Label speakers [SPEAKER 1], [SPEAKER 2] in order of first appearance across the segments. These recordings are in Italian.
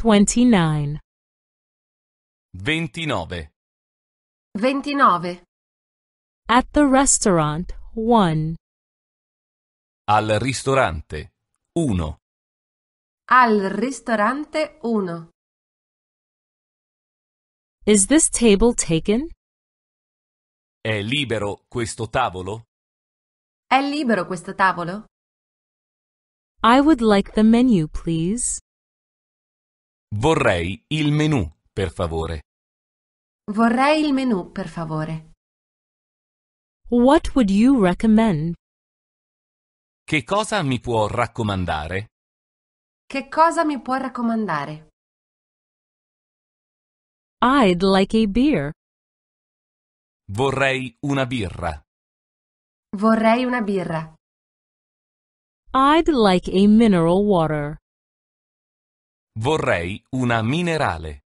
[SPEAKER 1] 29
[SPEAKER 2] 29
[SPEAKER 1] 29 At the restaurant 1
[SPEAKER 2] Al ristorante 1
[SPEAKER 1] Al ristorante 1 Is this table taken?
[SPEAKER 2] È libero questo tavolo?
[SPEAKER 1] È libero questo tavolo? I would like the menu, please.
[SPEAKER 2] Vorrei il menù, per favore.
[SPEAKER 1] Vorrei il menù, per favore. What would you recommend?
[SPEAKER 2] Che cosa mi può raccomandare?
[SPEAKER 1] Che cosa mi può raccomandare? I'd like a beer.
[SPEAKER 2] Vorrei una birra.
[SPEAKER 1] Vorrei una birra. I'd like a mineral water.
[SPEAKER 2] Vorrei una minerale.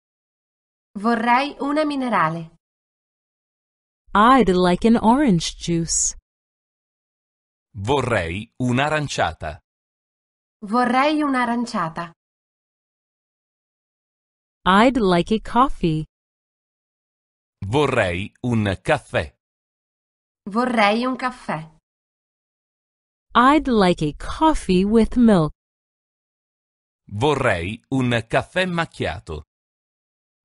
[SPEAKER 1] Vorrei una minerale. I'd like an orange juice.
[SPEAKER 2] Vorrei un'aranciata.
[SPEAKER 1] Vorrei un'aranciata. I'd like a coffee.
[SPEAKER 2] Vorrei un caffè.
[SPEAKER 1] Vorrei un caffè. I'd like a coffee with milk.
[SPEAKER 2] Vorrei un caffè macchiato.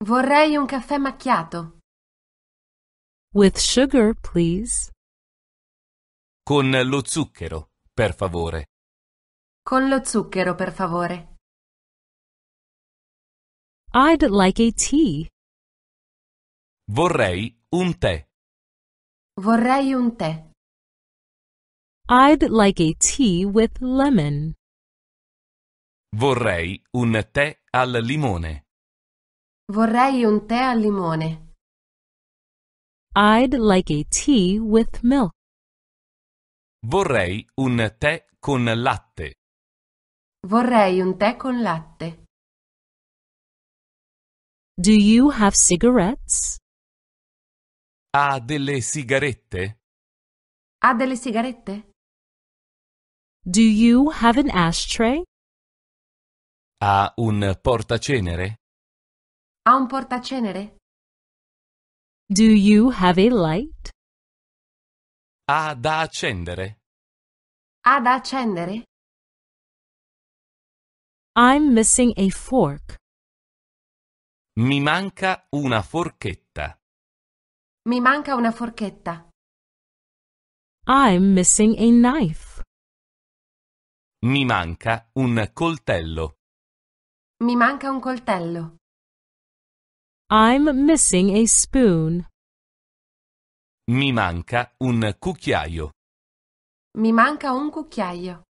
[SPEAKER 1] Vorrei un caffè macchiato. With sugar, please.
[SPEAKER 2] Con lo zucchero, per favore.
[SPEAKER 1] Con lo zucchero, per favore. I'd like a tea.
[SPEAKER 2] Vorrei un tè.
[SPEAKER 1] Vorrei un tè. I'd like a tea with lemon.
[SPEAKER 2] Vorrei un tè al limone.
[SPEAKER 1] Vorrei un tè al limone. I'd like a tea with milk.
[SPEAKER 2] Vorrei un tè con latte.
[SPEAKER 1] Vorrei un tè con latte. Do you have cigarettes?
[SPEAKER 2] Ha delle sigarette?
[SPEAKER 1] Ha delle sigarette? Do you have an ashtray?
[SPEAKER 2] Ha un portacenere?
[SPEAKER 1] Ha un portacenere? Do you have a light?
[SPEAKER 2] Ha da accendere?
[SPEAKER 1] Ha da accendere? I'm missing a fork.
[SPEAKER 2] Mi manca una forchetta.
[SPEAKER 1] Mi manca una forchetta. I'm missing a knife.
[SPEAKER 2] Mi manca un coltello.
[SPEAKER 1] Mi manca un coltello. I'm missing a spoon.
[SPEAKER 2] Mi manca un cucchiaio.
[SPEAKER 1] Mi manca un cucchiaio.